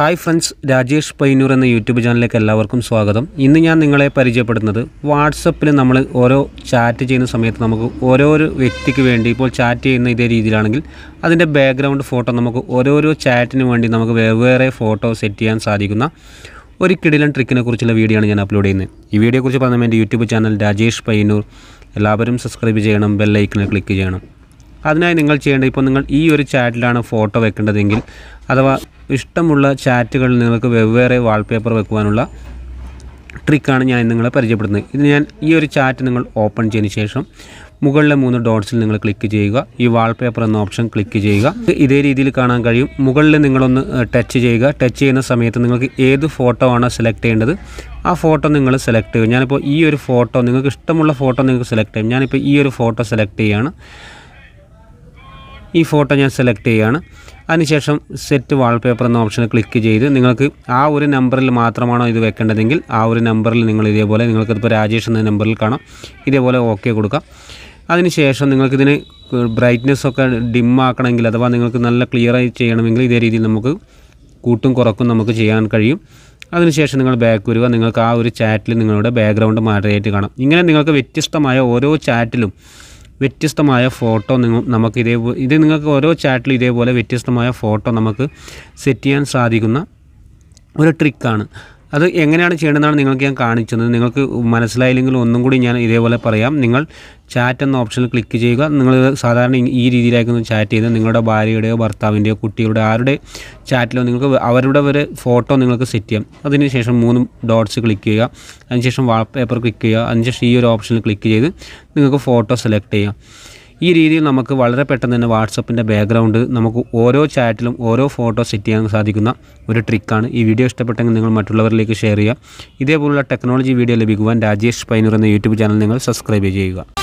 hi friends Rajesh Painur എന്ന YouTube ചാനലിലേക്ക് എല്ലാവർക്കും സ്വാഗതം ഇന്ന് ഞാൻ നിങ്ങളെ പരിചയപ്പെടുത്തുന്നത് വാട്സപ്പിൽ നമ്മൾ ഓരോ ചാറ്റ് ചെയ്യുന്ന സമയത്ത് നമുക്ക് ഓരോരോ വ്യക്തിക്ക് വേണ്ടി ഇപ്പോൾ ചാറ്റ് ചെയ്യുന്ന ഇതേ രീതിയിലാണെങ്കിൽ അതിൻ്റെ ബാക്ക്ഗ്രൗണ്ട് ഫോട്ടോ നമുക്ക് ഓരോരോ ചാറ്റിന് വേണ്ടി നമുക്ക് വെവ്വേറെ ഫോട്ടോ സെറ്റ് ചെയ്യാൻ സാധിക്കുന്ന ഒരു കിടിലൻ ട്രിക്കിനെ കുറിച്ചുള്ള വീഡിയോ ആണ് ഞാൻ അപ്ലോഡ് ചെയ്യുന്നത് ഈ വീഡിയോയെക്കുറിച്ച് പറഞ്ഞാൽ എൻ്റെ യൂട്യൂബ് ചാനൽ രാജേഷ് പൈനൂർ എല്ലാവരും സബ്സ്ക്രൈബ് ചെയ്യണം ബെല്ലൈക്കണിൽ ക്ലിക്ക് ചെയ്യണം അതിനായി നിങ്ങൾ ചെയ്യേണ്ടത് ഇപ്പോൾ നിങ്ങൾ ഈ ഒരു ചാറ്റിലാണ് ഫോട്ടോ വെക്കേണ്ടതെങ്കിൽ അഥവാ ഇഷ്ടമുള്ള ചാറ്റുകളിൽ നിങ്ങൾക്ക് വെവ്വേറെ വാൾപേപ്പർ വെക്കുവാനുള്ള ട്രിക്കാണ് ഞാൻ നിങ്ങളെ പരിചയപ്പെടുന്നത് ഇത് ഞാൻ ഈ ഒരു ചാറ്റ് നിങ്ങൾ ഓപ്പൺ ചെയ്തതിന് ശേഷം മുകളിലെ മൂന്ന് ഡോട്ട്സിൽ നിങ്ങൾ ക്ലിക്ക് ചെയ്യുക ഈ വാൾപേപ്പർ എന്ന ഓപ്ഷൻ ക്ലിക്ക് ചെയ്യുക ഇതേ രീതിയിൽ കാണാൻ കഴിയും മുകളിൽ നിങ്ങളൊന്ന് ടച്ച് ചെയ്യുക ടച്ച് ചെയ്യുന്ന സമയത്ത് നിങ്ങൾക്ക് ഏത് ഫോട്ടോ ആണോ സെലക്ട് ചെയ്യേണ്ടത് ആ ഫോട്ടോ നിങ്ങൾ സെലക്ട് ചെയ്യും ഞാനിപ്പോൾ ഈ ഒരു ഫോട്ടോ നിങ്ങൾക്ക് ഇഷ്ടമുള്ള ഫോട്ടോ നിങ്ങൾക്ക് സെലക്ട് ചെയ്യും ഞാനിപ്പോൾ ഈ ഒരു ഫോട്ടോ സെലക്ട് ചെയ്യുകയാണ് ഈ ഫോട്ടോ ഞാൻ സെലക്ട് ചെയ്യുകയാണ് അതിനുശേഷം സെറ്റ് വാൾപേപ്പർ എന്ന ഓപ്ഷനിൽ ക്ലിക്ക് ചെയ്ത് നിങ്ങൾക്ക് ആ ഒരു നമ്പറിൽ മാത്രമാണോ ഇത് വെക്കേണ്ടതെങ്കിൽ ആ ഒരു നമ്പറിൽ നിങ്ങൾ ഇതേപോലെ നിങ്ങൾക്കിതിപ്പോൾ രാജേഷ് എന്ന നമ്പറിൽ കാണാം ഇതേപോലെ ഓക്കെ കൊടുക്കാം അതിനുശേഷം നിങ്ങൾക്കിതിന് ബ്രൈറ്റ്നെസ് ഒക്കെ ഡിമ്മാക്കണമെങ്കിൽ അഥവാ നിങ്ങൾക്ക് നല്ല ക്ലിയറായി ചെയ്യണമെങ്കിൽ ഇതേ രീതിയിൽ നമുക്ക് കൂട്ടും കുറക്കും നമുക്ക് ചെയ്യാൻ കഴിയും അതിനുശേഷം നിങ്ങൾ ബാക്ക് വരിക നിങ്ങൾക്ക് ആ ഒരു ചാറ്റിൽ നിങ്ങളുടെ ബാക്ക്ഗ്രൗണ്ട് മാറിയായിട്ട് കാണാം ഇങ്ങനെ നിങ്ങൾക്ക് വ്യത്യസ്തമായ ഓരോ ചാറ്റിലും വ്യത്യസ്തമായ ഫോട്ടോ നിങ്ങൾ നമുക്ക് ഇതേ ഇത് നിങ്ങൾക്ക് ഓരോ ചാറ്റിലും ഇതേപോലെ വ്യത്യസ്തമായ ഫോട്ടോ നമുക്ക് സെറ്റ് ചെയ്യാൻ സാധിക്കുന്ന ഒരു ട്രിക്കാണ് അത് എങ്ങനെയാണ് ചെയ്യേണ്ടതെന്നാണ് നിങ്ങൾക്ക് ഞാൻ കാണിച്ചത് നിങ്ങൾക്ക് മനസ്സിലായില്ലെങ്കിൽ ഒന്നും കൂടി ഞാൻ ഇതേപോലെ പറയാം നിങ്ങൾ ചാറ്റ് എന്ന ഓപ്ഷനിൽ ക്ലിക്ക് ചെയ്യുക നിങ്ങൾ സാധാരണ ഈ രീതിയിലായിരിക്കും ചാറ്റ് ചെയ്ത് നിങ്ങളുടെ ഭാര്യയുടെയോ ഭർത്താവിൻ്റെയോ കുട്ടിയുടെ ആരുടെ ചാറ്റിലോ നിങ്ങൾക്ക് അവരുടെ ഒരു ഫോട്ടോ നിങ്ങൾക്ക് സെറ്റ് ചെയ്യാം അതിനുശേഷം മൂന്ന് ഡോട്ട്സ് ക്ലിക്ക് ചെയ്യുക അതിനുശേഷം വാൾപേപ്പർ ക്ലിക്ക് ചെയ്യുക അതിനുശേഷം ഈ ഒരു ഓപ്ഷനിൽ ക്ലിക്ക് ചെയ്ത് നിങ്ങൾക്ക് ഫോട്ടോ സെലക്ട് ചെയ്യാം ഈ രീതിയിൽ നമുക്ക് വളരെ പെട്ടെന്ന് തന്നെ വാട്സപ്പിൻ്റെ ബാക്ക്ഗ്രൗണ്ട് നമുക്ക് ഓരോ ചാറ്റിലും ഓരോ ഫോട്ടോ സെറ്റ് ചെയ്യാൻ സാധിക്കുന്ന ഒരു ട്രിക്കാണ് ഈ വീഡിയോ ഇഷ്ടപ്പെട്ടെങ്കിൽ നിങ്ങൾ മറ്റുള്ളവരിലേക്ക് ഷെയർ ചെയ്യുക ഇതേപോലുള്ള ടെക്നോളജി വീഡിയോ ലഭിക്കുവാൻ രാജേഷ് പൈനൂർ എന്ന യൂട്യൂബ് ചാനൽ നിങ്ങൾ സബ്സ്ക്രൈബ് ചെയ്യുക